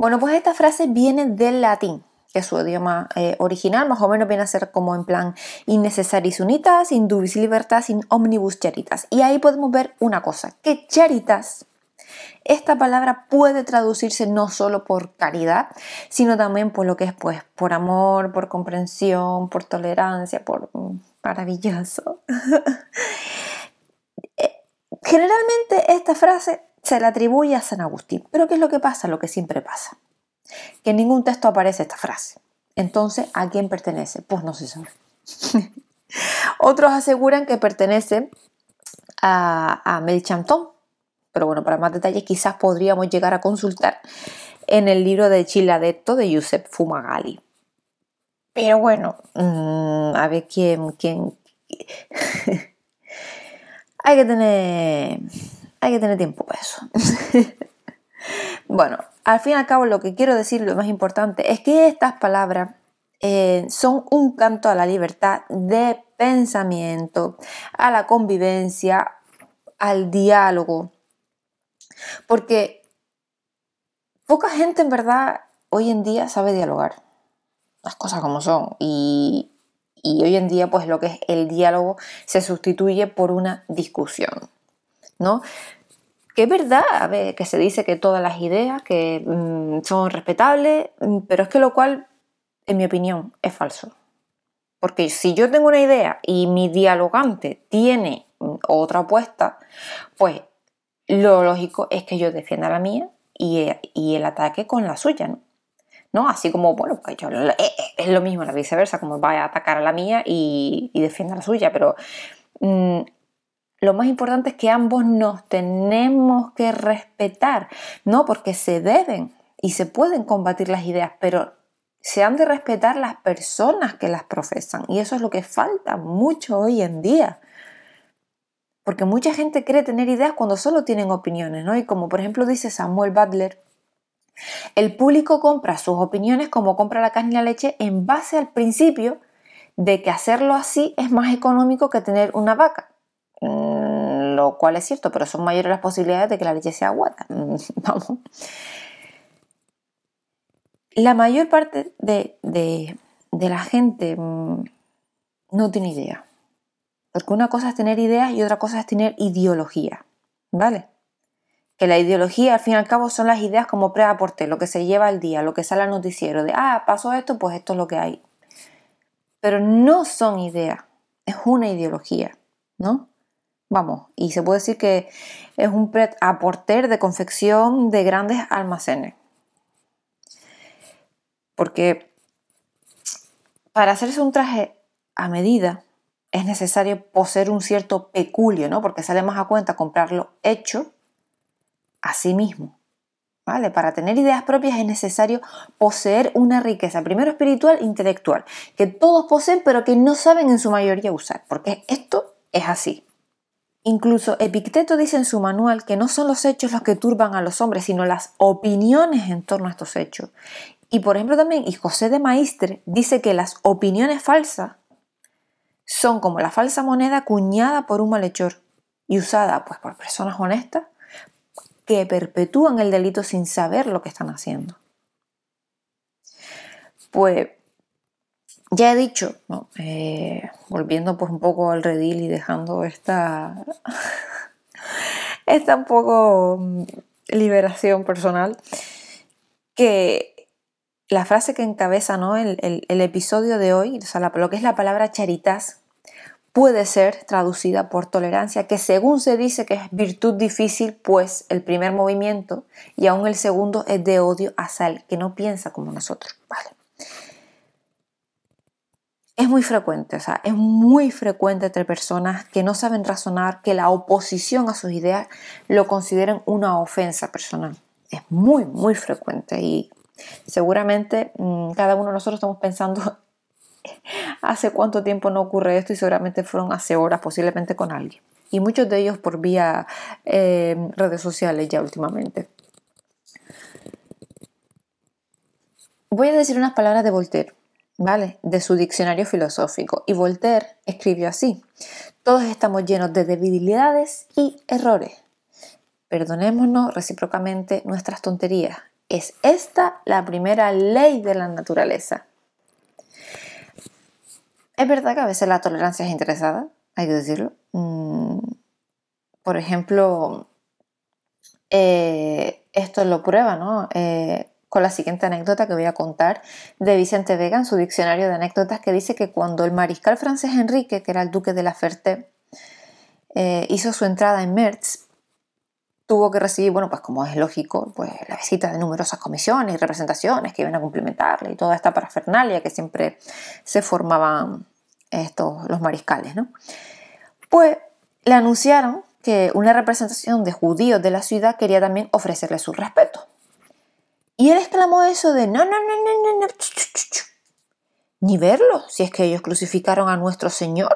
Bueno, pues esta frase viene del latín, que es su idioma eh, original, más o menos viene a ser como en plan innecesaris unitas, indubis libertas, in omnibus charitas. Y ahí podemos ver una cosa, que charitas esta palabra puede traducirse no solo por caridad, sino también por lo que es pues, por amor, por comprensión, por tolerancia, por mm, maravilloso. Eh, generalmente esta frase se la atribuye a San Agustín. Pero ¿qué es lo que pasa? Lo que siempre pasa. Que en ningún texto aparece esta frase. Entonces, ¿a quién pertenece? Pues no se sabe. Otros aseguran que pertenece a, a Pero bueno, para más detalles quizás podríamos llegar a consultar en el libro de Chiladetto de Giuseppe Fumagali. Pero bueno, mm, a ver quién... quién... Hay que tener hay que tener tiempo para eso. bueno, al fin y al cabo lo que quiero decir, lo más importante, es que estas palabras eh, son un canto a la libertad de pensamiento, a la convivencia, al diálogo. Porque poca gente en verdad hoy en día sabe dialogar. Las cosas como son. Y, y hoy en día pues lo que es el diálogo se sustituye por una discusión. ¿no? Que es verdad, a ver, que se dice que todas las ideas que mm, son respetables, mm, pero es que lo cual, en mi opinión, es falso. Porque si yo tengo una idea y mi dialogante tiene mm, otra opuesta, pues lo lógico es que yo defienda la mía y, el ataque con la suya, ¿no? Así como, bueno, pues eh, eh, es lo mismo, la viceversa, como va a atacar a la mía y, y defienda la suya, pero lo más importante es que ambos nos tenemos que respetar, no porque se deben y se pueden combatir las ideas, pero se han de respetar las personas que las profesan. Y eso es lo que falta mucho hoy en día. Porque mucha gente cree tener ideas cuando solo tienen opiniones, ¿no? Y como por ejemplo dice Samuel Butler, el público compra sus opiniones como compra la carne y la leche en base al principio de que hacerlo así es más económico que tener una vaca lo cual es cierto, pero son mayores las posibilidades de que la leche sea aguada. Vamos. La mayor parte de, la gente mm, no tiene idea. Porque una cosa es tener ideas y otra cosa es tener ideología. ¿Vale? Que la ideología, al fin y al cabo, son las ideas como preaporte, lo que se lleva al día, lo que sale al noticiero, de, ah, pasó esto, pues esto es lo que hay. Pero no son ideas, es una ideología, ¿no? vamos, y se puede decir que es un pret de confección de grandes almacenes. Porque para hacerse un traje a medida es necesario poseer un cierto peculio, ¿no? Porque sale más a cuenta comprarlo hecho a sí mismo. ¿Vale? Para tener ideas propias es necesario poseer una riqueza, primero espiritual intelectual, que todos poseen pero que no saben en su mayoría usar, porque esto es así. Incluso Epicteto dice en su manual que no son los hechos los que turban a los hombres, sino las opiniones en torno a estos hechos. Y por ejemplo también, y José de Maistre dice que las opiniones falsas son como la falsa moneda cuñada por un malhechor y usada pues, por personas honestas que perpetúan el delito sin saber lo que están haciendo. Pues ya he dicho, eh, volviendo pues un poco al redil y dejando esta, esta un poco mm, liberación personal, que la frase que encabeza ¿no? el, episodio de hoy, lo que es la palabra charitas, puede ser traducida por tolerancia, que según se dice que es virtud difícil, pues el primer movimiento y aún el segundo es de odio a sal, que no piensa como nosotros. Vale es muy frecuente, o sea, es muy frecuente entre personas que no saben razonar que la oposición a sus ideas lo consideren una ofensa personal. Es muy, muy frecuente y seguramente mm, cada uno de nosotros estamos pensando hace cuánto tiempo no ocurre esto y seguramente fueron hace horas, posiblemente con alguien. Y muchos de ellos por vía eh, redes sociales ya últimamente. Voy a decir unas palabras de Voltaire ¿vale? de su diccionario filosófico. Y Voltaire escribió así, todos estamos llenos de debilidades y errores. Perdonémonos recíprocamente nuestras tonterías. Es esta la primera ley de la naturaleza. Es verdad que a veces la tolerancia es interesada, hay que decirlo. Mm, por ejemplo, eh, esto lo prueba, ¿no? Eh, con la siguiente anécdota que voy a contar de Vicente Vega en su diccionario de anécdotas que dice que cuando el mariscal francés Enrique, que era el duque de la Ferté, eh, hizo su entrada en Mertz, tuvo que recibir, bueno, pues como es lógico, pues la visita de numerosas comisiones y representaciones que iban a cumplimentarle y toda esta parafernalia que siempre se formaban estos, los mariscales, ¿no? Pues le anunciaron que una representación de judíos de la ciudad quería también ofrecerle su respeto. Y él exclamó eso de no, no, no, no, no, ni verlo, si es que ellos crucificaron a nuestro Señor.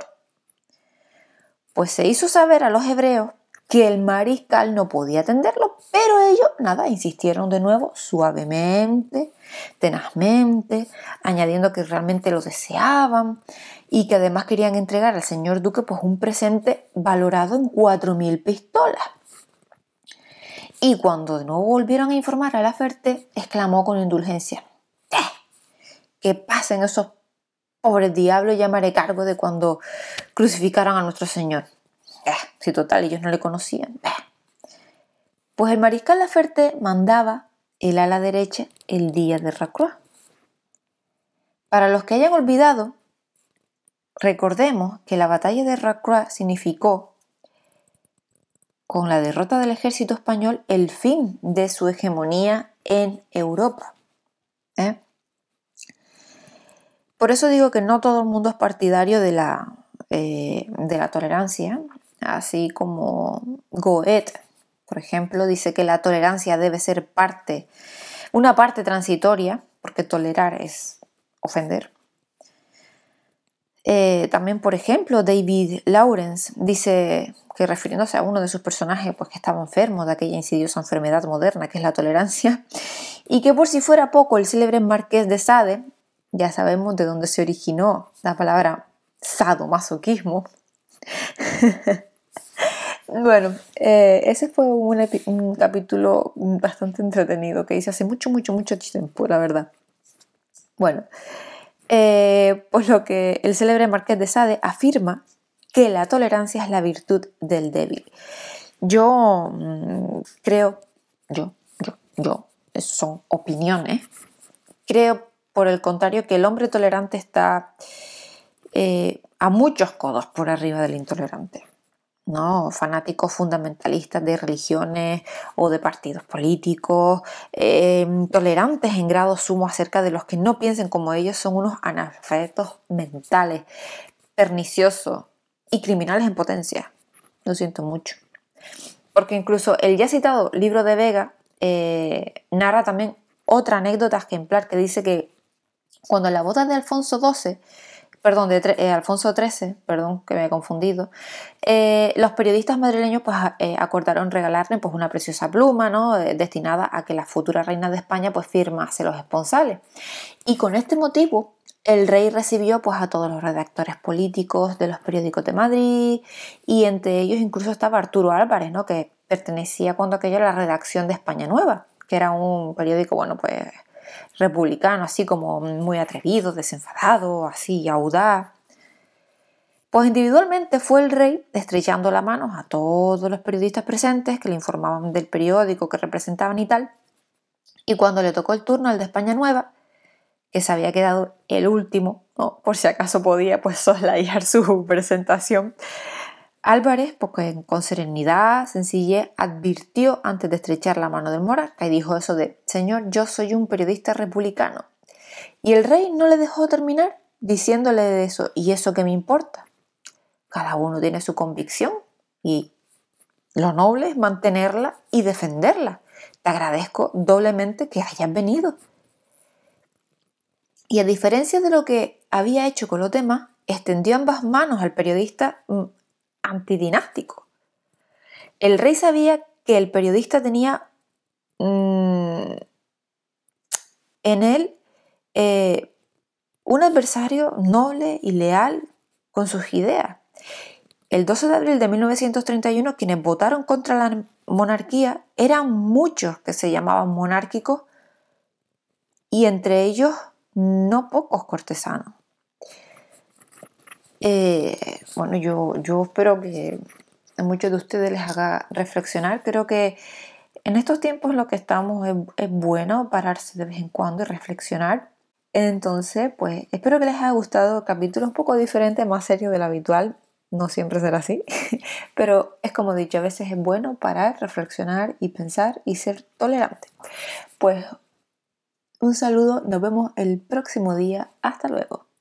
Pues se hizo saber a los hebreos que el mariscal no podía atenderlo, pero ellos, nada, insistieron de nuevo suavemente, tenazmente, añadiendo que realmente lo deseaban y que además querían entregar al señor duque pues un presente valorado en 4.000 pistolas y cuando de nuevo volvieron a informar a la Ferte, exclamó con indulgencia, "¡Qué que pasen esos pobres diablos, ya me haré cargo de cuando crucificaron a nuestro Señor. si total ellos no le conocían. Pues el mariscal Laferte mandaba el ala derecha el día de Racroix. Para los que hayan olvidado, recordemos que la batalla de Racroix significó con la derrota del ejército español el fin de su hegemonía en Europa. ¿eh? Por eso digo que no todo el mundo es partidario de la, eh, de la tolerancia, así como Goethe, por ejemplo, dice que la tolerancia debe ser parte, una parte transitoria, porque tolerar es ofender, eh, también, por ejemplo, David Lawrence dice que refiriéndose a uno de sus personajes, pues que estaba enfermo de aquella insidiosa enfermedad moderna que es la tolerancia, y que por si fuera poco el célebre marqués de Sade, ya sabemos de dónde se originó la palabra sadomasoquismo. bueno, eh, ese fue un, un, capítulo bastante entretenido que hice hace mucho, mucho, mucho tiempo, la verdad. Bueno. Eh, por lo que el célebre Marqués de Sade afirma que la tolerancia es la virtud del débil. Yo mm, creo, yo, yo, yo, son opiniones. Creo, por el contrario, que el hombre tolerante está eh, a muchos codos por arriba del intolerante. ¿no? fanáticos fundamentalistas de religiones o de partidos políticos, eh, tolerantes en grado sumo acerca de los que no piensen como ellos, son unos analfabetos mentales, perniciosos y criminales en potencia. Lo siento mucho. Porque incluso el ya citado libro de Vega eh, narra también otra anécdota ejemplar que dice que cuando la boda de Alfonso XII perdón, de eh, Alfonso XIII, perdón, que me he confundido, eh, los periodistas madrileños pues, eh, acordaron regalarle pues, una preciosa pluma ¿no? destinada a que la futura reina de España pues, firmase los esponsales. Y con este motivo, el rey recibió pues, a todos los redactores políticos de los periódicos de Madrid y entre ellos incluso estaba Arturo Álvarez, ¿no? que pertenecía cuando aquello a la redacción de España Nueva, que era un periódico, bueno, pues republicano, así como muy atrevido, desenfadado, así audaz. Pues individualmente fue el rey estrechando la mano a todos los periodistas presentes que le informaban del periódico que representaban y tal. Y cuando le tocó el turno al de España Nueva, que se había quedado el último, por si acaso podía pues soslayar su presentación, Álvarez, porque con serenidad, sencillez, advirtió antes de estrechar la mano del Morarca y dijo eso de, Señor, yo soy un periodista republicano. Y el rey no le dejó terminar diciéndole de eso, ¿y eso qué me importa? Cada uno tiene su convicción y lo noble es mantenerla y defenderla. Te agradezco doblemente que hayas venido. Y a diferencia de lo que había hecho con los demás, extendió ambas manos al periodista mm, antidinástico. El rey sabía que el periodista tenía mm, en él eh, un adversario noble y leal con sus ideas. El 12 de abril de 1931 quienes votaron contra la monarquía eran muchos que se llamaban monárquicos y entre ellos no pocos cortesanos. Eh, bueno, yo, yo espero que a muchos de ustedes les haga reflexionar. Creo que en estos tiempos lo que estamos es, es, bueno pararse de vez en cuando y reflexionar. Entonces, pues espero que les haya gustado el capítulo un poco diferente, más serio de lo habitual. No siempre será así, pero es como dicho, a veces es bueno parar, reflexionar y pensar y ser tolerante. Pues un saludo, nos vemos el próximo día, hasta luego.